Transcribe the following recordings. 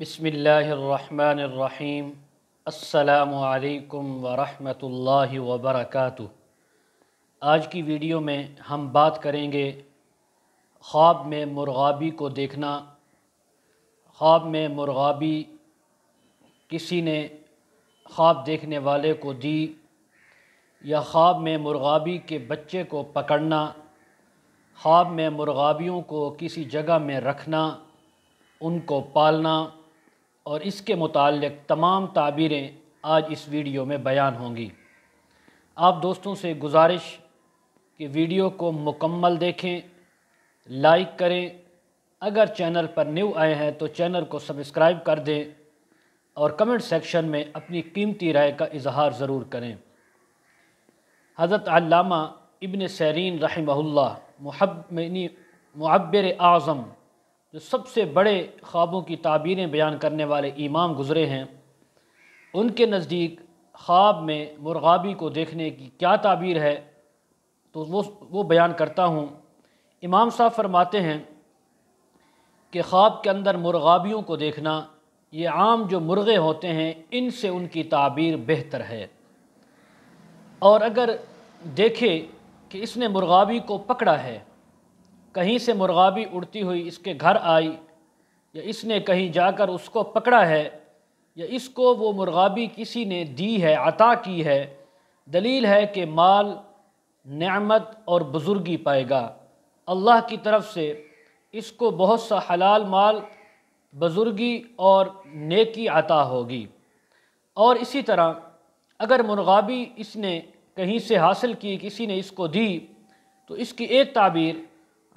बसमीम् अल्लाम वरहमतुल्लाहि वबरकातु आज की वीडियो में हम बात करेंगे ख्वाब में मुरबी को देखना ख्वाब में मुरबी किसी ने ख्वाब देखने वाले को दी या ख्वाब में मुरबी के बच्चे को पकड़ना ख्वाब में मुर्गाबियों को किसी जगह में रखना उनको पालना और इसके मतलब तमाम ताबीरें आज इस वीडियो में बयान होंगी आप दोस्तों से गुजारिश कि वीडियो को मुकम्मल देखें लाइक करें अगर चैनल पर न्यू आए हैं तो चैनल को सब्सक्राइब कर दें और कमेंट सेक्शन में अपनी कीमती राय का इजहार ज़रूर करें हज़रत अल्लामा इबन सरीन रहमहुल्लाह मनी मुबर आज़म जो सबसे बड़े ख्वाबों की ताबीरें बयान करने वाले इमाम गुज़रे हैं उनके नज़दीक ख्वाब में मुरगाबी को देखने की क्या ताबीर है तो वो वो बयान करता हूँ इमाम साहब फरमाते हैं कि ख्वाब के अंदर मुरगाबियों को देखना ये आम जो मुर्गे होते हैं इनसे उनकी ताबीर बेहतर है और अगर देखे कि इसने मुरगाबी को पकड़ा है कहीं से मुरगाबी उड़ती हुई इसके घर आई या इसने कहीं जाकर उसको पकड़ा है या इसको वो मुरगाबी किसी ने दी है अता की है दलील है कि माल नमत और बुज़ुर्गी पाएगा अल्लाह की तरफ से इसको बहुत सा हलाल माल बुज़ुर्गी और नेकी अता होगी और इसी तरह अगर मुरगाबी इसने कहीं से हासिल की किसी ने इसको दी तो इसकी एक ताबीर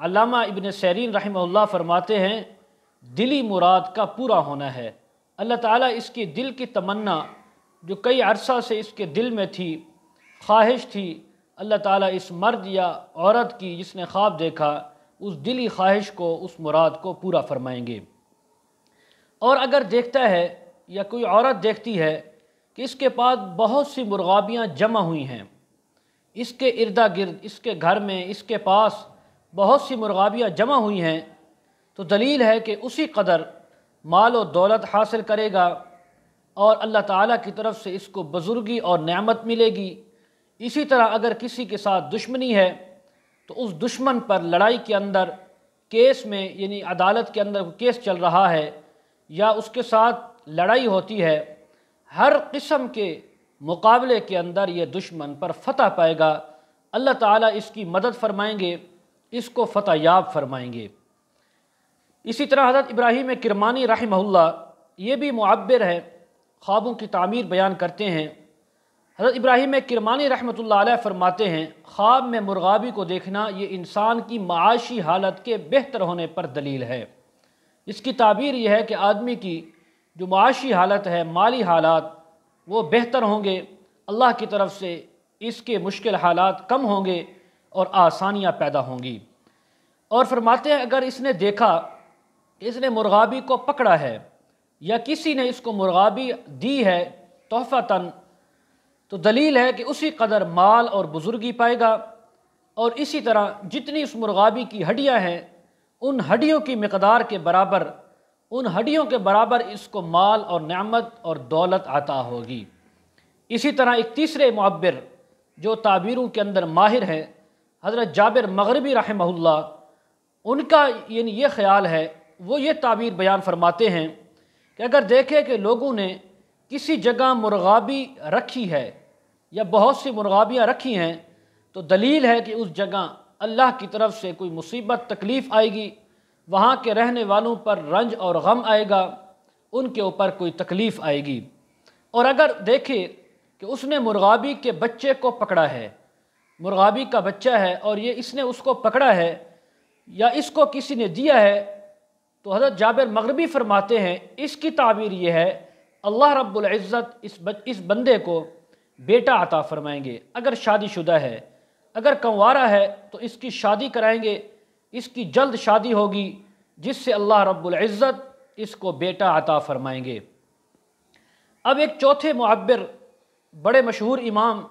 अलामा इबन सरीन रहमल्ला फरमाते हैं दिली मुराद का पूरा होना है अल्लाह ताला इसकी दिल की तमन्ना जो कई अरसा से इसके दिल में थी ख्वाहिश थी अल्लाह ताला इस मर्द या औरत की जिसने ख्वाब देखा उस दिली ख्वाहिश को उस मुराद को पूरा फरमाएंगे और अगर देखता है या कोई औरत देखती है कि इसके पास बहुत सी मुरगाबियाँ जमा हुई हैं इसके इर्द गिर्द इसके घर में इसके पास बहुत सी मुरगाबियाँ जमा हुई हैं तो दलील है कि उसी कदर माल और दौलत हासिल करेगा और अल्लाह ताला की तरफ से इसको बुज़ुर्गी और न्यामत मिलेगी इसी तरह अगर किसी के साथ दुश्मनी है तो उस दुश्मन पर लड़ाई के अंदर केस में यानी अदालत के अंदर केस चल रहा है या उसके साथ लड़ाई होती है हर किस्म के मुकाबले के अंदर ये दुश्मन पर फतह पाएगा अल्लाह ताला इसकी मदद फरमाएंगे इसको याब फरमाएंगे इसी तरह हज़रत इब्राहिम किरमानी रहमल्ला ये भी मुआबिर है ख्वाबों की तामीर बयान करते हैं हज़रत इब्राहिम किरमानी रहमतुल्लाह फरमाते हैं ख्वाब में मुर्गाबी को देखना ये इंसान की माशी हालत के बेहतर होने पर दलील है इसकी ताबीर यह है कि आदमी की जो माशी हालत है माली हालात वो बेहतर होंगे अल्लाह की तरफ से इसके मुश्किल हालात कम होंगे और आसानियाँ पैदा होंगी और फरमाते हैं अगर इसने देखा इसने मुरगाबी को पकड़ा है या किसी ने इसको मुरगाबी दी है तन तो दलील है कि उसी कदर माल और बुज़ुर्गी पाएगा और इसी तरह जितनी उस मुरगाबी की हड्डियाँ हैं उन हड्डियों की मकदार के बराबर उन हड्डियों के बराबर इसको माल और न्यामत और दौलत आता होगी इसी तरह एक तीसरे माबर जो ताबीरों के अंदर माहिर हैं हज़रत जाबिर मगरबी रहमल्ला उनका यानी ये ख़्याल है वो ये ताबीर बयान फरमाते हैं कि अगर देखें कि लोगों ने किसी जगह मुरगाबी रखी है या बहुत सी मुरगाबियाँ रखी हैं तो दलील है कि उस जगह अल्लाह की तरफ से कोई मुसीबत तकलीफ़ आएगी वहाँ के रहने वालों पर रंज और गम आएगा उनके ऊपर कोई तकलीफ़ आएगी और अगर देखे कि उसने मुरगाबी के बच्चे को पकड़ा है मुरगाबी का बच्चा है और ये इसने उसको पकड़ा है या इसको किसी ने दिया है तो हज़रत जाबिर मगरबी फरमाते हैं इसकी ताबीर यह है अल्लाह रब्ज़त इस बच, इस बंदे को बेटा अता फरमाएंगे अगर शादीशुदा है अगर कंवारा है तो इसकी शादी कराएंगे इसकी जल्द शादी होगी जिससे अल्लाह रब्ज़त इसको बेटा अता फरमाएंगे अब एक चौथे मुआबर बड़े मशहूर इमाम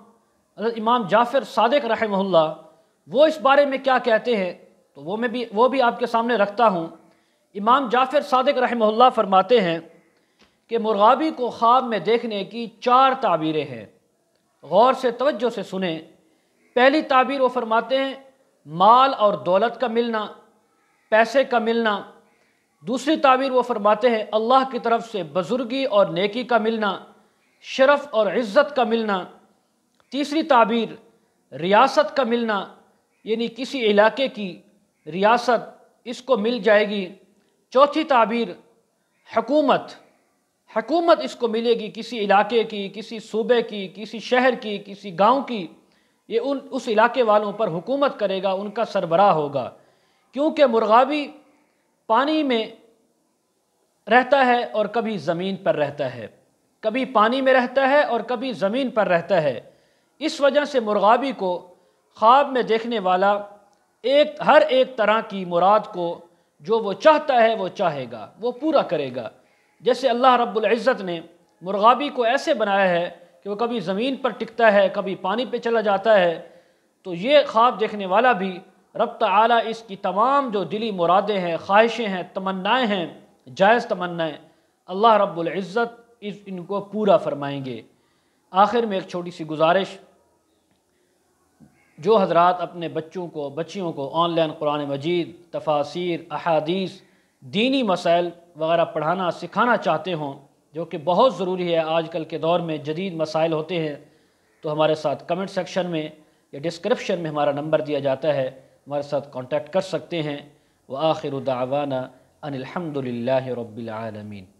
इमाम जाफ़िर सदक रहमल्ला वो इस बारे में क्या कहते हैं तो वो मैं भी वो भी आपके सामने रखता हूँ इमाम जाफ़िर सदक रहमल्ला फरमाते हैं कि मुर्गाबी को ख्वाब में देखने की चार ताबीरें हैं गौर से तवज्जो से सुने पहली ताबीर वो फरमाते हैं माल और दौलत का मिलना पैसे का मिलना दूसरी ताबीर वो फरमाते हैं अल्लाह की तरफ से बुज़ुर्गी और नेकी का मिलना शरफ़ और इज़्ज़त का मिलना तीसरी ताबीर रियासत का मिलना यानी किसी इलाके की रियासत इसको मिल जाएगी चौथी ताबीर हकूमत हकूमत इसको मिलेगी किसी इलाके की किसी सूबे की किसी शहर की किसी गांव की ये उन उस इलाके वालों पर हुकूमत करेगा उनका सरबराह होगा क्योंकि मुर्गाबी पानी में रहता है और कभी ज़मीन पर रहता है कभी पानी में रहता है और कभी ज़मीन पर रहता है इस वजह से मुरगाबी को ख्वाब में देखने वाला एक हर एक तरह की मुराद को जो वो चाहता है वो चाहेगा वो पूरा करेगा जैसे अल्लाह रब्बुल इज़्ज़त ने मुरगाबी को ऐसे बनाया है कि वो कभी ज़मीन पर टिकता है कभी पानी पे चला जाता है तो ये ख्वाब देखने वाला भी रब आला इसकी तमाम जो दिली मुरादें हैं ख्वाहिशें हैं तमन्नाएँ हैं जायज़ तमन्नाएँ अल्लाह रब्बुल इज़्ज़त इस इनको पूरा फरमाएंगे आखिर में एक छोटी सी गुजारिश जो हजरात अपने बच्चों को बच्चियों को ऑनलाइन कुरान मजीद तफासिर अहादीस दीनी मसाइल वगैरह पढ़ाना सिखाना चाहते हों जो कि बहुत ज़रूरी है आजकल के दौर में जदीद मसाइल होते हैं तो हमारे साथ कमेंट सेक्शन में या डिस्क्रिप्शन में हमारा नंबर दिया जाता है हमारे साथ कॉन्टैक्ट कर सकते हैं व आखिर दावाना अनिलहमदिल्ला रबालमीन